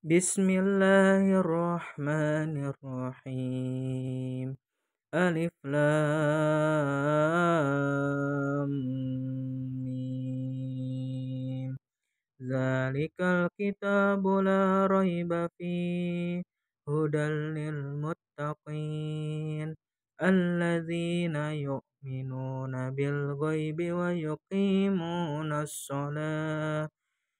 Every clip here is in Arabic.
بسم الله الرحمن الرحيم ألف لام ميم ذلك الكتاب لا ريب فيه هدى للمتقين الذين يؤمنون بالغيب ويقيمون الصلاة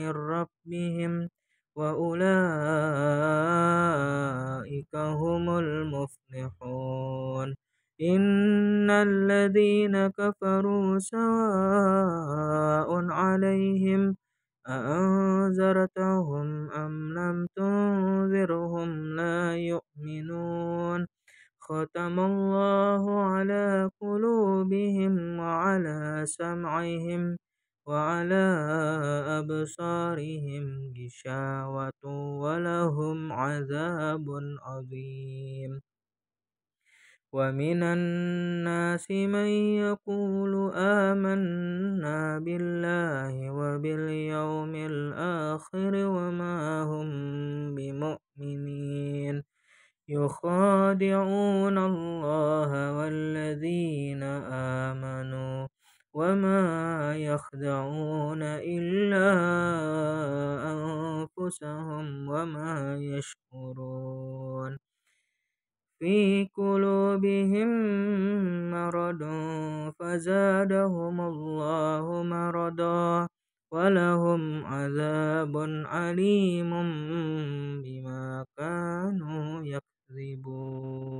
من ربهم وأولئك هم المفلحون إن الذين كفروا سواء عليهم أأنذرتهم أم لم تنذرهم لا يؤمنون ختم الله على قلوبهم وعلى سمعهم وعلى أبصارهم غشاوة ولهم عذاب عظيم ومن الناس من يقول آمنا بالله وباليوم الآخر وما هم بمؤمنين يخادعون الله والذين آمنوا وما يخدعون إلا أنفسهم وما يشعرون في قلوبهم مرض فزادهم الله مرضا ولهم عذاب أليم بما كانوا يكذبون